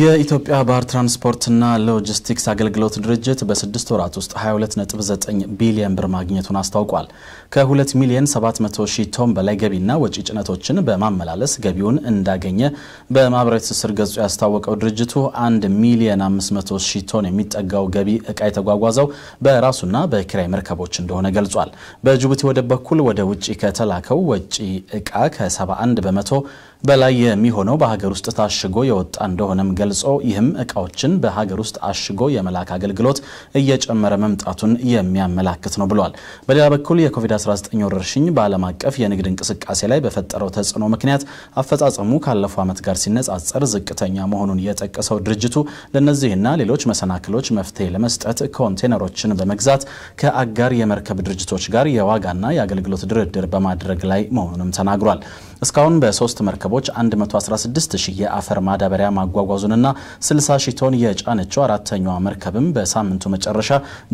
የኢትዮጵያ ባህር ትራንስፖርትና ሎጂስቲክስ አገልግሎት ድርጅት በስድስት ወራት ውስጥ 22.9 ቢሊዮን ብር ማግኘቱን አስታውቋል። ከ2 ሚሊዮን 700 ሺህ ቶን በላይ ገቢና ወጪ ጭነቶችን በማመላለስ ገቢውን እንዳገኘ በማህበራዊ ትስስር ገጹ ያስታወቀው ድርጅቱ 1 ሚሊዮን 500 ሺህ ቶን የሚጠጋው ገቢ እቃ የተጓጓዘው በራሱና በኪራይ መርከቦች እንደሆነ ገልጿል። በጅቡቲ ወደብ በኩል ወደ ውጭ ከተላከው ወጪ እቃ ከ71 በመቶ በላይ የሚሆነው በሀገር ውስጥ ታሽጎ የወጣ እንደሆነም ገልጾ ይህም እቃዎችን በሀገር ውስጥ አሽጎ የመላክ አገልግሎት እየጨመረ መምጣቱን የሚያመላክት ነው ብሏል። በሌላ በኩል የኮቪድ-19 ወረርሽኝ በዓለም አቀፍ የንግድ እንቅስቃሴ ላይ በፈጠረው ተጽዕኖ ምክንያት አፈጻጸሙ ካለፈው ዓመት ጋር ሲነጻጸር ዝቅተኛ መሆኑን የጠቀሰው ድርጅቱ ለእነዚህና ሌሎች መሰናክሎች መፍትሄ ለመስጠት ኮንቴነሮችን በመግዛት ከአጋር የመርከብ ድርጅቶች ጋር የዋጋና የአገልግሎት ድርድር በማድረግ ላይ መሆኑንም ተናግሯል። እስካሁን በሶስት መርከብ መርከቦች 116 ሺህ የአፈር ማዳበሪያ ማጓጓዙንና 60 ሺህ ቶን የጫነችው አራተኛዋ መርከብም በሳምንቱ መጨረሻ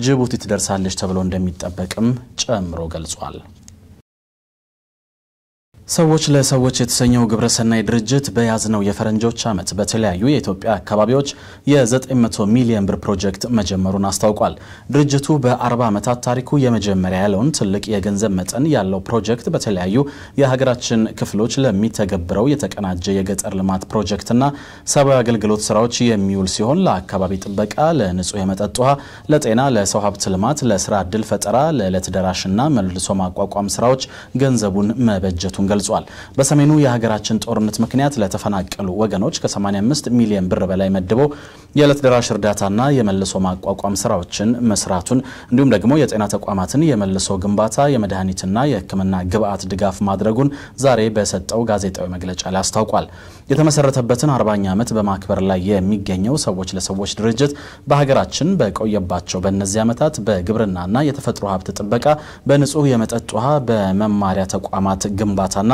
ጅቡቲ ትደርሳለች ተብሎ እንደሚጠበቅም ጨምሮ ገልጿል። ሰዎች ለሰዎች የተሰኘው ግብረሰናይ ድርጅት በያዝነው የፈረንጆች ዓመት በተለያዩ የኢትዮጵያ አካባቢዎች የ900 ሚሊዮን ብር ፕሮጀክት መጀመሩን አስታውቋል። ድርጅቱ በ40 ዓመታት ታሪኩ የመጀመሪያ ያለውን ትልቅ የገንዘብ መጠን ያለው ፕሮጀክት በተለያዩ የሀገራችን ክፍሎች ለሚተገብረው የተቀናጀ የገጠር ልማት ፕሮጀክትና ሰብአዊ አገልግሎት ስራዎች የሚውል ሲሆን ለአካባቢ ጥበቃ፣ ለንጹህ የመጠጥ ውሃ፣ ለጤና፣ ለሰው ሀብት ልማት፣ ለስራ ዕድል ፈጠራ፣ ለዕለት ደራሽና መልሶ ማቋቋም ስራዎች ገንዘቡን መበጀቱን ገልጿል። በሰሜኑ የሀገራችን ጦርነት ምክንያት ለተፈናቀሉ ወገኖች ከ85 ሚሊዮን ብር በላይ መድበው የዕለት ደራሽ እርዳታና የመልሶ ማቋቋም ስራዎችን መስራቱን እንዲሁም ደግሞ የጤና ተቋማትን የመልሶ ግንባታ የመድኃኒትና የሕክምና ግብአት ድጋፍ ማድረጉን ዛሬ በሰጠው ጋዜጣዊ መግለጫ ላይ አስታውቋል። የተመሰረተበትን አርባኛ ዓመት በማክበር ላይ የሚገኘው ሰዎች ለሰዎች ድርጅት በሀገራችን በቆየባቸው በእነዚህ ዓመታት በግብርናና የተፈጥሮ ሀብት ጥበቃ፣ በንጹህ የመጠጥ ውሃ፣ በመማሪያ ተቋማት ግንባታና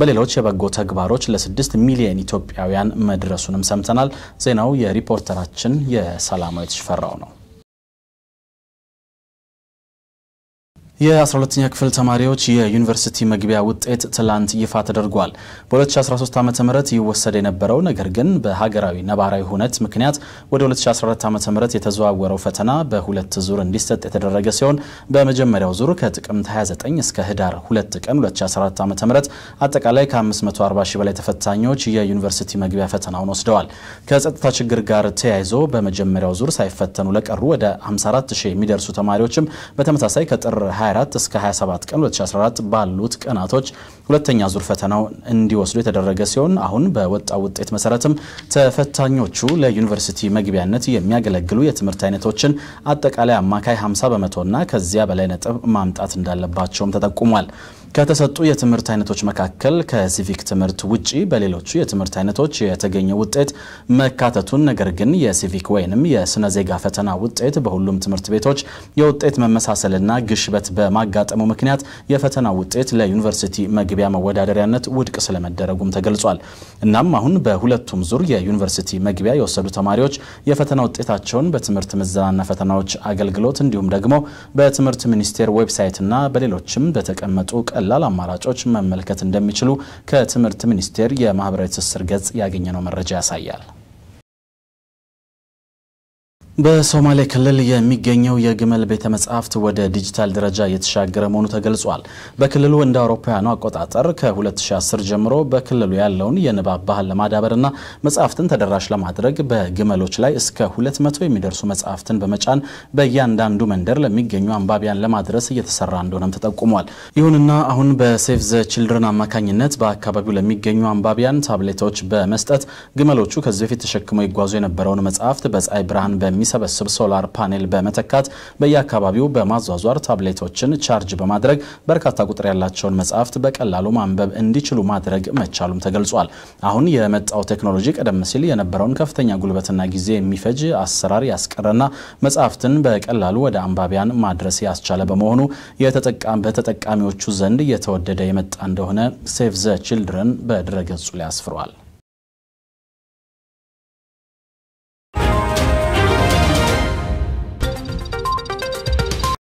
በሌሎች የበጎ ተግባሮች ለስድስት ሚሊየን ኢትዮጵያውያን መድረሱንም ሰምተናል። ዜናው የሪፖርተራችን የሰላማዊት ሽፈራው ነው። የ12ኛ ክፍል ተማሪዎች የዩኒቨርሲቲ መግቢያ ውጤት ትላንት ይፋ ተደርጓል። በ2013 ዓ ም ይወሰድ የነበረው ነገር ግን በሀገራዊ ነባራዊ ሁነት ምክንያት ወደ 2014 ዓ ም የተዘዋወረው ፈተና በሁለት ዙር እንዲሰጥ የተደረገ ሲሆን በመጀመሪያው ዙር ከጥቅምት 29 እስከ ህዳር 2 ቀን 2014 ዓ ም አጠቃላይ ከ540 ሺ በላይ ተፈታኞች የዩኒቨርሲቲ መግቢያ ፈተናውን ወስደዋል። ከጸጥታ ችግር ጋር ተያይዞ በመጀመሪያው ዙር ሳይፈተኑ ለቀሩ ወደ 54 የሚደርሱ ተማሪዎችም በተመሳሳይ ከጥር 20 ከ24 እስከ 27 ቀን 2014 ባሉት ቀናቶች ሁለተኛ ዙር ፈተናው እንዲወስዱ የተደረገ ሲሆን አሁን በወጣ ውጤት መሰረትም ተፈታኞቹ ለዩኒቨርሲቲ መግቢያነት የሚያገለግሉ የትምህርት አይነቶችን አጠቃላይ አማካይ 50 በመቶና ከዚያ በላይ ነጥብ ማምጣት እንዳለባቸውም ተጠቁሟል። ከተሰጡ የትምህርት አይነቶች መካከል ከሲቪክ ትምህርት ውጪ በሌሎቹ የትምህርት አይነቶች የተገኘ ውጤት መካተቱን፣ ነገር ግን የሲቪክ ወይንም የስነ ዜጋ ፈተና ውጤት በሁሉም ትምህርት ቤቶች የውጤት መመሳሰልና ግሽበት በማጋጠሙ ምክንያት የፈተና ውጤት ለዩኒቨርሲቲ መግቢያ መወዳደሪያነት ውድቅ ስለመደረጉም ተገልጿል። እናም አሁን በሁለቱም ዙር የዩኒቨርሲቲ መግቢያ የወሰዱ ተማሪዎች የፈተና ውጤታቸውን በትምህርት ምዘናና ፈተናዎች አገልግሎት እንዲሁም ደግሞ በትምህርት ሚኒስቴር ዌብሳይትና በሌሎችም በተቀመጡ ቀላል አማራጮች መመልከት እንደሚችሉ ከትምህርት ሚኒስቴር የማህበራዊ ትስስር ገጽ ያገኘነው መረጃ ያሳያል። በሶማሌ ክልል የሚገኘው የግመል ቤተ መጻሕፍት ወደ ዲጂታል ደረጃ እየተሻገረ መሆኑ ተገልጿል። በክልሉ እንደ አውሮፓውያኑ አቆጣጠር ከ2010 ጀምሮ በክልሉ ያለውን የንባብ ባህል ለማዳበርና መጽሐፍትን ተደራሽ ለማድረግ በግመሎች ላይ እስከ 200 የሚደርሱ መጽሐፍትን በመጫን በእያንዳንዱ መንደር ለሚገኙ አንባቢያን ለማድረስ እየተሰራ እንደሆነም ተጠቁሟል። ይሁንና አሁን በሴቭ ዘ ችልድረን አማካኝነት በአካባቢው ለሚገኙ አንባቢያን ታብሌቶች በመስጠት ግመሎቹ ከዚህ በፊት ተሸክመው ይጓዙ የነበረውን መጽሐፍት በፀሐይ ብርሃን በሚ የሚሰበስብ ሶላር ፓኔል በመተካት በየአካባቢው በማዟዟር ታብሌቶችን ቻርጅ በማድረግ በርካታ ቁጥር ያላቸውን መጽሐፍት በቀላሉ ማንበብ እንዲችሉ ማድረግ መቻሉም ተገልጿል። አሁን የመጣው ቴክኖሎጂ ቀደም ሲል የነበረውን ከፍተኛ ጉልበትና ጊዜ የሚፈጅ አሰራር ያስቀረና መጽሐፍትን በቀላሉ ወደ አንባቢያን ማድረስ ያስቻለ በመሆኑ በተጠቃሚዎቹ ዘንድ እየተወደደ የመጣ እንደሆነ ሴቭ ዘ ችልድረን በድረገጹ ላይ አስፍሯል።